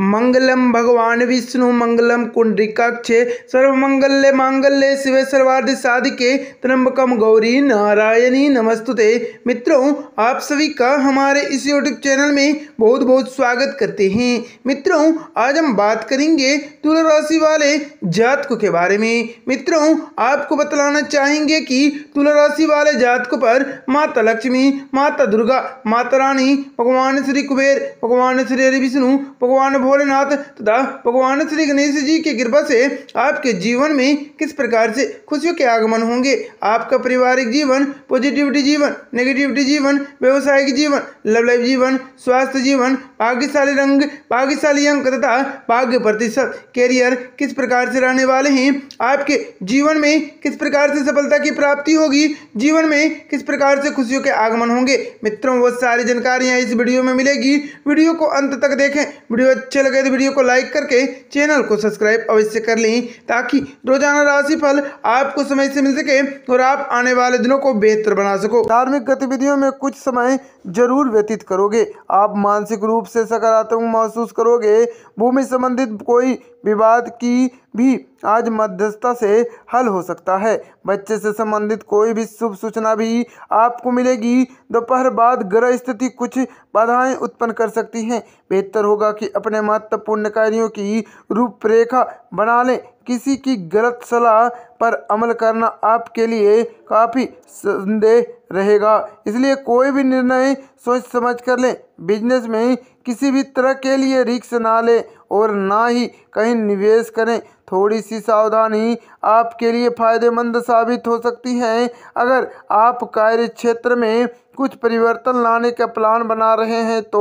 मंगलम भगवान विष्णु मंगलम सर्व मंगल्य मांगल्य शिव सर्वाधि साधिके त्रम्बकम गौरी नारायणी नमस्तुते मित्रों आप सभी का हमारे इस यूट्यूब चैनल में बहुत बहुत स्वागत करते हैं मित्रों आज हम बात करेंगे तुला राशि वाले जातकों के बारे में मित्रों आपको बतलाना चाहेंगे कि तुला राशि वाले जातकों पर माता लक्ष्मी माता दुर्गा माता रानी भगवान श्री कुबेर भगवान श्री हरि विष्णु भगवान भोलेनाथ तथा भगवान श्री गणेश जी की कृपा से आपके जीवन में किस प्रकार से खुशियों के आगमन होंगे आपका पारिवारिक जीवन पॉजिटिविटी जीवन नेगेटिविटी जीवन व्यवसायिक जीवन लव लाइफ जीवन स्वास्थ्य जीवन भाग्यशाली रंग भाग्यशाली अंक तथा भाग्य प्रतिशत कैरियर किस प्रकार से रहने वाले हैं आपके जीवन में किस प्रकार से सफलता की प्राप्ति होगी जीवन में किस प्रकार से खुशियों के आगमन होंगे मित्रों वो सारी जानकारियाँ इस वीडियो में मिलेगी वीडियो को अंत तक देखें वीडियो अच्छा अच्छे लगे तो वीडियो को लाइक करके चैनल को सब्सक्राइब अवश्य कर लें ताकि रोजाना फल आपको समय से मिल सके और आप आने वाले दिनों को बेहतर बना सको धार्मिक गतिविधियों में कुछ समय जरूर व्यतीत करोगे आप मानसिक रूप से सकारात्मक महसूस करोगे भूमि संबंधित कोई विवाद की भी आज मध्यस्थता से हल हो सकता है बच्चे से संबंधित कोई भी शुभ सूचना भी आपको मिलेगी दोपहर बाद ग्रह स्थिति कुछ बाधाएं उत्पन्न कर सकती हैं बेहतर होगा कि अपने महत्वपूर्ण कार्यों की रूपरेखा बना लें किसी की गलत सलाह पर अमल करना आपके लिए काफ़ी संदेह रहेगा इसलिए कोई भी निर्णय सोच समझ कर लें बिजनेस में किसी भी तरह के लिए रिक्स ना लें और ना ही कहीं निवेश करें थोड़ी सी सावधानी आपके लिए फ़ायदेमंद साबित हो सकती है अगर आप कार्य क्षेत्र में कुछ परिवर्तन लाने का प्लान बना रहे हैं तो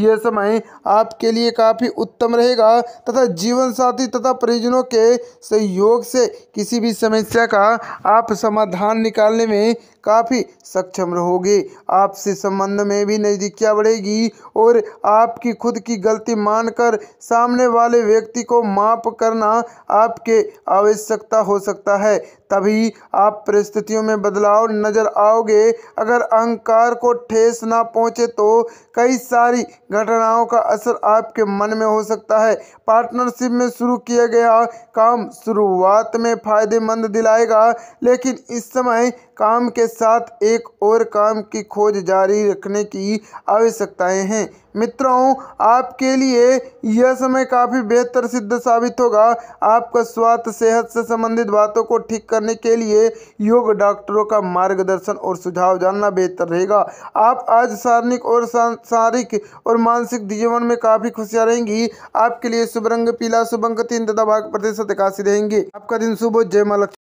यह समय आपके लिए काफ़ी उत्तम रहेगा तथा जीवन साथी तथा परिजनों के सहयोग से किसी भी समस्या का आप समाधान निकालने में काफ़ी सक्षम रहोगे आपसे संबंध में भी नज़दीकियाँ बढ़ेगी और आपकी खुद की गलती मानकर सामने वाले व्यक्ति को माफ करना आपके आवश्यकता हो सकता है तभी आप परिस्थितियों में बदलाव नजर आओगे अगर अहंकार को ठेस ना पहुंचे तो कई सारी घटनाओं का असर आपके मन में हो सकता है पार्टनरशिप में शुरू किया गया काम शुरुआत में फायदेमंद दिलाएगा लेकिन इस समय काम के साथ एक और काम की खोज जारी रखने की आवश्यकताएं हैं मित्रों आपके लिए यह समय काफ़ी बेहतर सिद्ध साबित होगा आपका स्वास्थ्य सेहत से संबंधित बातों को ठीक करने के लिए योग डॉक्टरों का मार्गदर्शन और सुझाव जानना बेहतर रहेगा आप आज शारीरिक और शारीरिक और मानसिक जीवन में काफ़ी खुशियाँ रहेंगी आपके लिए शुभ रंग पीला शुभ अंक तीन तथा भाग प्रतिशत इक्यासी रहेंगे आपका दिन शुभ हो जय लक्ष्मी